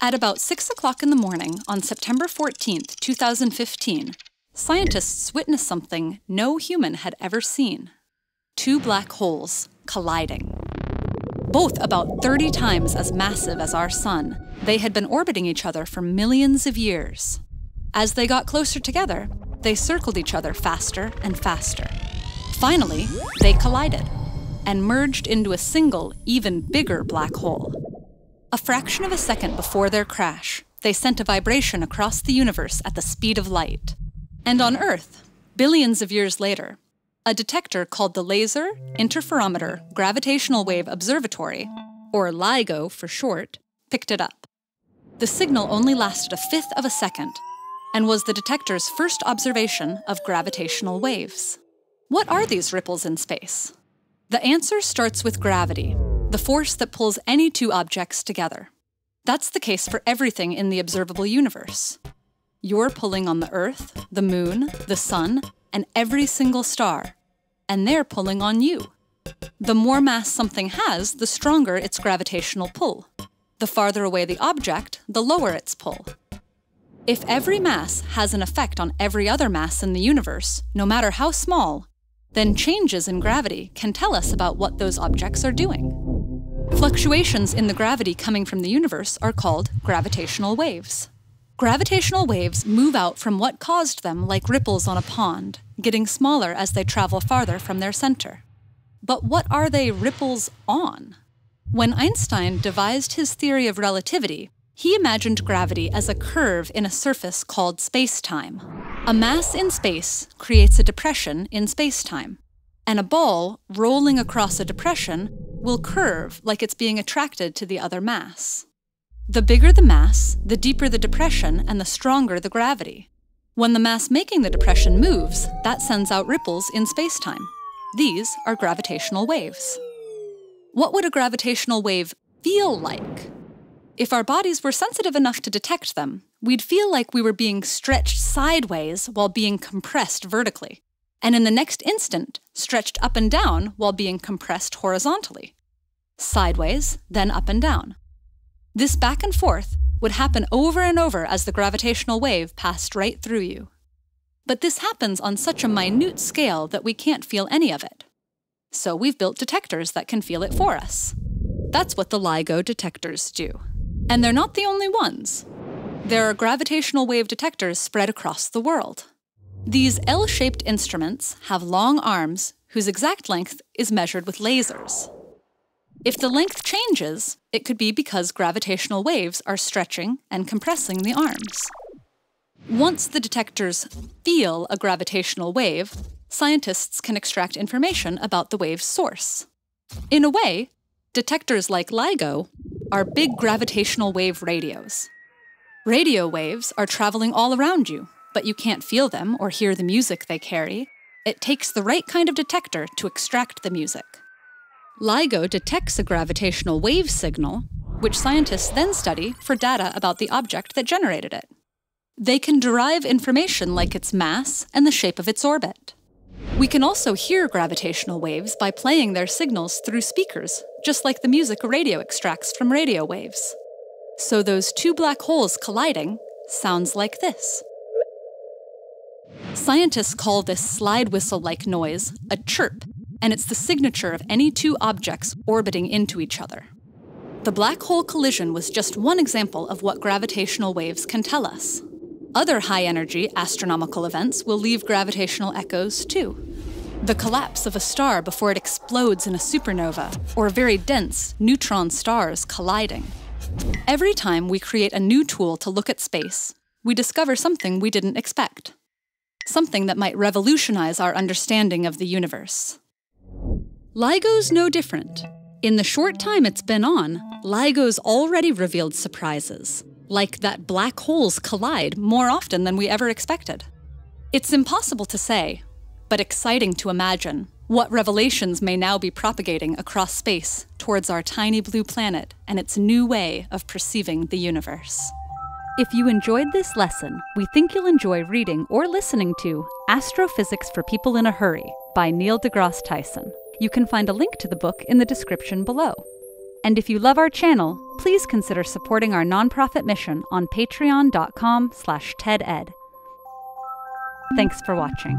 At about 6 o'clock in the morning on September 14, 2015, scientists witnessed something no human had ever seen two black holes colliding. Both about 30 times as massive as our Sun, they had been orbiting each other for millions of years. As they got closer together, they circled each other faster and faster. Finally, they collided and merged into a single, even bigger black hole. A fraction of a second before their crash, they sent a vibration across the universe at the speed of light. And on Earth, billions of years later, a detector called the Laser Interferometer Gravitational Wave Observatory, or LIGO for short, picked it up. The signal only lasted a fifth of a second and was the detector's first observation of gravitational waves. What are these ripples in space? The answer starts with gravity the force that pulls any two objects together. That's the case for everything in the observable universe. You're pulling on the Earth, the Moon, the Sun, and every single star, and they're pulling on you. The more mass something has, the stronger its gravitational pull. The farther away the object, the lower its pull. If every mass has an effect on every other mass in the universe, no matter how small, then changes in gravity can tell us about what those objects are doing. Fluctuations in the gravity coming from the universe are called gravitational waves. Gravitational waves move out from what caused them like ripples on a pond, getting smaller as they travel farther from their center. But what are they ripples on? When Einstein devised his theory of relativity, he imagined gravity as a curve in a surface called spacetime. A mass in space creates a depression in spacetime, and a ball rolling across a depression will curve like it's being attracted to the other mass. The bigger the mass, the deeper the depression and the stronger the gravity. When the mass making the depression moves, that sends out ripples in spacetime. These are gravitational waves. What would a gravitational wave feel like? If our bodies were sensitive enough to detect them, we'd feel like we were being stretched sideways while being compressed vertically, and in the next instant, stretched up and down while being compressed horizontally sideways, then up and down. This back and forth would happen over and over as the gravitational wave passed right through you. But this happens on such a minute scale that we can't feel any of it. So we've built detectors that can feel it for us. That's what the LIGO detectors do. And they're not the only ones. There are gravitational wave detectors spread across the world. These L shaped instruments have long arms whose exact length is measured with lasers. If the length changes, it could be because gravitational waves are stretching and compressing the arms. Once the detectors feel a gravitational wave, scientists can extract information about the wave's source. In a way, detectors like LIGO are big gravitational wave radios. Radio waves are traveling all around you, but you can't feel them or hear the music they carry. It takes the right kind of detector to extract the music. LIGO detects a gravitational wave signal, which scientists then study for data about the object that generated it. They can derive information like its mass and the shape of its orbit. We can also hear gravitational waves by playing their signals through speakers, just like the music a radio extracts from radio waves. So those two black holes colliding sounds like this. Scientists call this slide whistle like noise a chirp and it's the signature of any two objects orbiting into each other. The black hole collision was just one example of what gravitational waves can tell us. Other high energy astronomical events will leave gravitational echoes too. The collapse of a star before it explodes in a supernova, or very dense neutron stars colliding. Every time we create a new tool to look at space, we discover something we didn't expect something that might revolutionize our understanding of the universe. LIGO's no different. In the short time it's been on, LIGO's already revealed surprises, like that black holes collide more often than we ever expected. It's impossible to say, but exciting to imagine, what revelations may now be propagating across space towards our tiny blue planet and its new way of perceiving the universe. If you enjoyed this lesson, we think you'll enjoy reading or listening to Astrophysics for People in a Hurry by Neil deGrasse Tyson. You can find a link to the book in the description below. And if you love our channel, please consider supporting our nonprofit mission on patreon.com/teded. Thanks for watching.